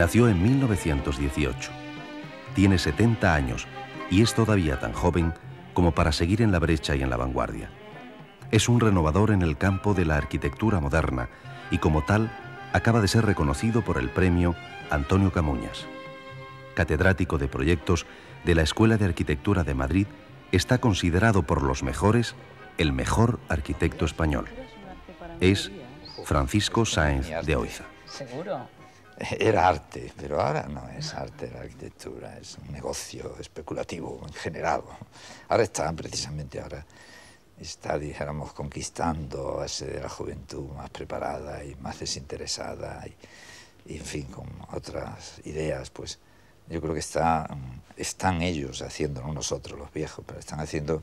Nació en 1918. Tiene 70 años y es todavía tan joven como para seguir en la brecha y en la vanguardia. Es un renovador en el campo de la arquitectura moderna y como tal acaba de ser reconocido por el premio Antonio Camuñas. Catedrático de proyectos de la Escuela de Arquitectura de Madrid, está considerado por los mejores el mejor arquitecto español. Es Francisco Sáenz de Oiza. era arte, pero ahora no es arte la arquitectura, es un negocio especulativo en general. Ahora están precisamente ahora está, dijéramos, conquistando a ese de la juventud más preparada y más desinteresada y, en fin, con otras ideas, pues yo creo que está, están ellos haciendo, no nosotros los viejos, pero están haciendo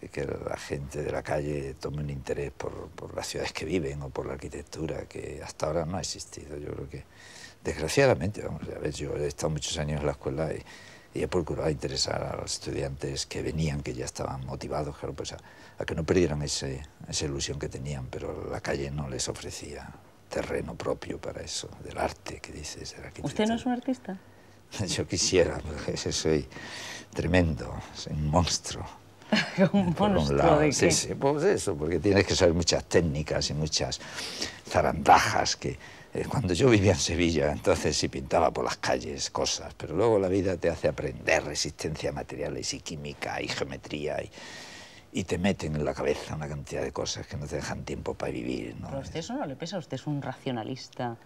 eh, que la gente de la calle tome un interés por, las ciudades que viven o por la arquitectura, que hasta ahora no ha existido. Yo creo que, desgraciadamente, vamos a ver, yo he estado muchos años en la escuela y, he procurado interesar a los estudiantes que venían, que ya estaban motivados, pues a, que no perdieran ese, esa ilusión que tenían, pero la calle no les ofrecía terreno propio para eso, del arte que dices, ser arquitecto. ¿Usted no es un artista? Yo quisiera, porque soy tremendo, soy un monstruo. un monstruo de qué? pues eso, porque tienes que saber muchas técnicas y muchas zarandajas que... Eh, cuando yo vivía en Sevilla, entonces sí pintaba por las calles cosas, pero luego la vida te hace aprender resistencia a materiales y química y geometría y te meten en la cabeza una cantidad de cosas que no te dejan tiempo para vivir. Pero a usted eso no le pesa, usted es un racionalista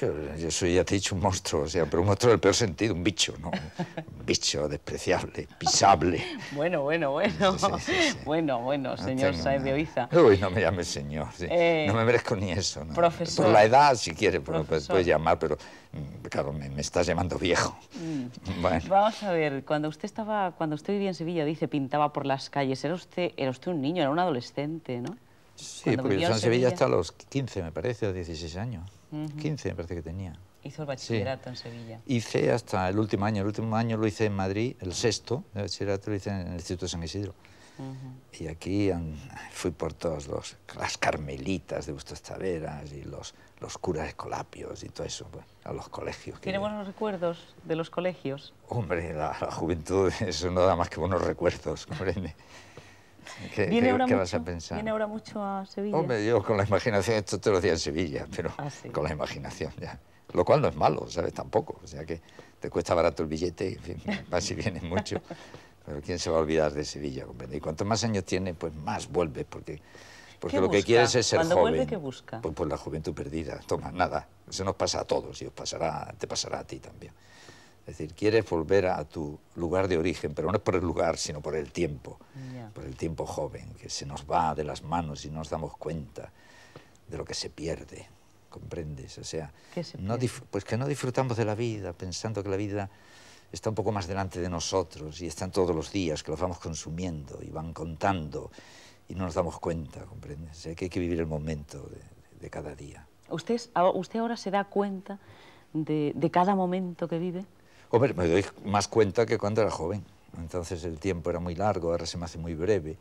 yo, yo, soy, ya te he dicho, un monstruo, o sea, pero un monstruo del peor sentido, un bicho, ¿no? Un bicho despreciable, pisable. Bueno, bueno, bueno. bueno, bueno, señor Saez de Oiza. Uy, no me llame señor, eh, no me merezco ni eso. ¿no? Profesor. Por la edad, si quieres, puedes llamar, pero mm, claro, me, estás llamando viejo. Mm. Vamos a ver, cuando usted estaba, cuando usted vivía en Sevilla, dice, pintaba por las calles, era usted, era usted un niño, era un adolescente, ¿no? Sí, porque yo en Sevilla, hasta los 15, me parece, o 16 años. 15 me parece que tenía. Hizo el bachillerato en Sevilla. Hice hasta el último año. El último año lo hice en Madrid, el sexto de bachillerato lo hice en el Instituto San Isidro. Y aquí fui por todos los, las carmelitas de Bustos Taveras y los, los curas escolapios y todo eso, pues, a los colegios. ¿Tiene buenos recuerdos de los colegios? Hombre, la, juventud, eso no da más que buenos recuerdos, comprende. ¿Qué, viene mucho, vas a pensar? Viene ahora mucho a Sevilla. Hombre, yo con la imaginación, esto te lo decía en Sevilla, pero ah, con la imaginación ya. Lo cual no es malo, ¿sabes? Tampoco. O sea que te cuesta barato el billete, en fin, vas y vienes mucho. Pero ¿quién se va a olvidar de Sevilla? Y cuanto más años tiene, pues más vuelve, porque, porque lo que quieres es ser Cuando Vuelve, ¿qué busca? Pues, pues, la juventud perdida, toma, nada. Eso nos pasa a todos y os pasará, te pasará a ti también. Es decir, quieres volver a tu lugar de origen, pero no es por el lugar, sino por el tiempo, por el tiempo joven, que se nos va de las manos y no nos damos cuenta de lo que se pierde, ¿comprendes? O sea, pues que no disfrutamos de la vida, pensando que la vida está un poco más delante de nosotros y están todos los días, que los vamos consumiendo y van contando y no nos damos cuenta, ¿comprendes? O sea, que hay que vivir el momento de, cada día. ¿Usted, ¿Usted ahora se da cuenta de cada momento que vive? Hombre, me doy más cuenta que cuando era joven. Entonces el tiempo era muy largo, ahora se me hace muy breve,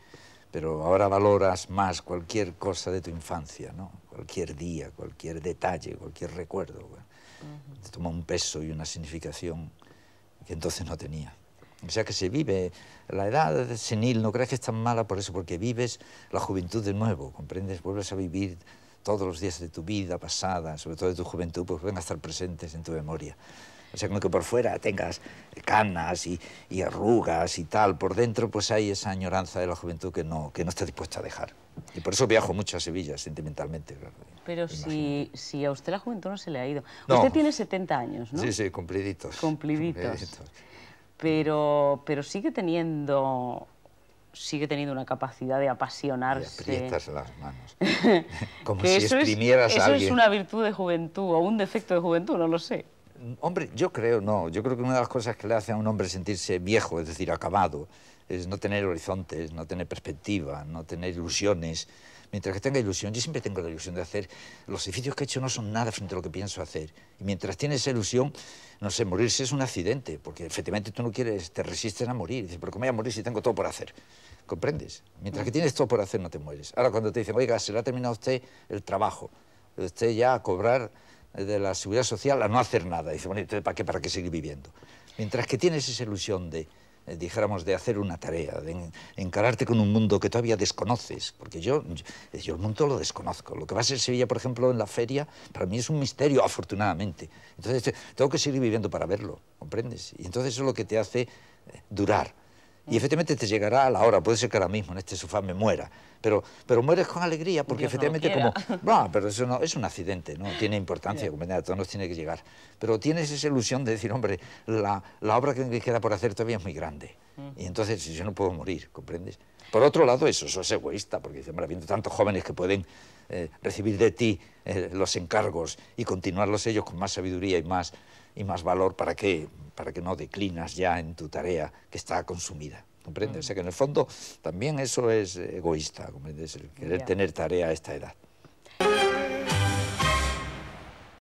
pero ahora valoras más cualquier cosa de tu infancia, ¿no? Cualquier día, cualquier detalle, cualquier recuerdo. te Toma un peso y una significación que entonces no tenía. O sea que se vive, la edad senil no creas que es tan mala por eso, porque vives la juventud de nuevo, ¿comprendes? Vuelves a vivir todos los días de tu vida pasada, sobre todo de tu juventud, pues a estar presentes en tu memoria. O sea, como que por fuera tengas canas y, arrugas y tal, por dentro pues hay esa añoranza de la juventud que no, que no está dispuesta a dejar. Y por eso viajo mucho a Sevilla, sentimentalmente. Pero si, si, a usted la juventud no se le ha ido. Usted tiene 70 años, ¿no? Sí, sí, cumpliditos. Cumpliditos. Pero, pero sigue teniendo sigue teniendo una capacidad de apasionarse. Le aprietas las manos. Como si exprimieras a Eso es una virtud de juventud o un defecto de juventud, no lo sé. Hombre, yo creo, no. Yo creo que una de las cosas que le hace a un hombre sentirse viejo, es decir, acabado, es no tener horizontes, no tener perspectiva, no tener ilusiones. Mientras que tenga ilusión, yo siempre tengo la ilusión de hacer. Los edificios que he hecho no son nada frente a lo que pienso hacer. Y mientras tienes esa ilusión, no sé, morirse es un accidente, porque efectivamente tú no quieres, te resisten a morir. Dices, ¿pero cómo voy a morir si tengo todo por hacer? ¿Comprendes? Mientras que tienes todo por hacer, no te mueres. Ahora, cuando te dicen, oiga, se le ha terminado usted el trabajo, usted ya a cobrar de la seguridad social a no hacer nada. Dice, bueno, ¿para qué, ¿para qué seguir viviendo? Mientras que tienes esa ilusión de, eh, dijéramos, de hacer una tarea, de encararte con un mundo que todavía desconoces, porque yo, yo, yo el mundo lo desconozco. Lo que va a ser Sevilla, por ejemplo, en la feria, para mí es un misterio, afortunadamente. Entonces, tengo que seguir viviendo para verlo, ¿comprendes? Y entonces eso es lo que te hace eh, durar y efectivamente te llegará a la hora, puede ser que ahora mismo en este sofá me muera, pero, pero mueres con alegría porque efectivamente como... No, pero eso no, es un accidente, no tiene importancia, comprendes todo nos tiene que llegar. Pero tienes esa ilusión de decir, hombre, la, la obra que queda por hacer todavía es muy grande. Mm. Y entonces yo no puedo morir, ¿comprendes? Por otro lado, eso, eso es egoísta, porque dice, hombre, viendo tantos jóvenes que pueden eh, recibir de ti eh, los encargos y continuarlos ellos con más sabiduría y más y más valor para que, para que no declinas ya en tu tarea que está consumida. ¿Comprendes? Mm. O sea que en el fondo también eso es egoísta, El querer tener tarea a esta edad.